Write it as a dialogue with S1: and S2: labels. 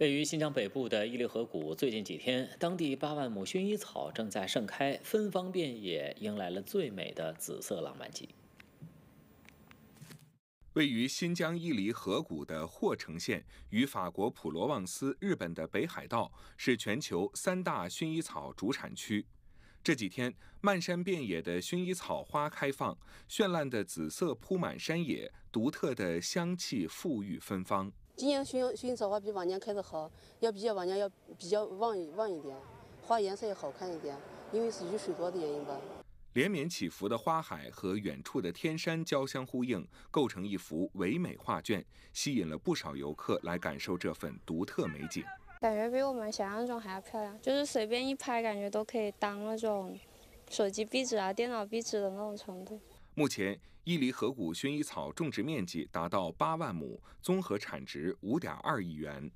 S1: 位于新疆北部的伊犁河谷，最近几天，当地八万亩薰衣草正在盛开，芬芳遍野，迎来了最美的紫色浪漫季。
S2: 位于新疆伊犁河谷的霍城县，与法国普罗旺斯、日本的北海道是全球三大薰衣草主产区。这几天，漫山遍野的薰衣草花开放，绚烂的紫色铺满山野，独特的香气馥郁芬芳。
S3: 今年的薰薰衣草花比往年开的好，要比较往年要比较旺旺一点，花颜色也好看一点，因为是雨水多的原因吧。
S2: 连绵起伏的花海和远处的天山交相呼应，构成一幅唯美画卷，吸引了不少游客来感受这份独特美景。
S4: 感觉比我们想象中还要漂亮，就是随便一拍，感觉都可以当那种手机壁纸啊、电脑壁纸的那种程度。
S2: 目前，伊犁河谷薰衣草种植面积达到八万亩，综合产值五点二亿元。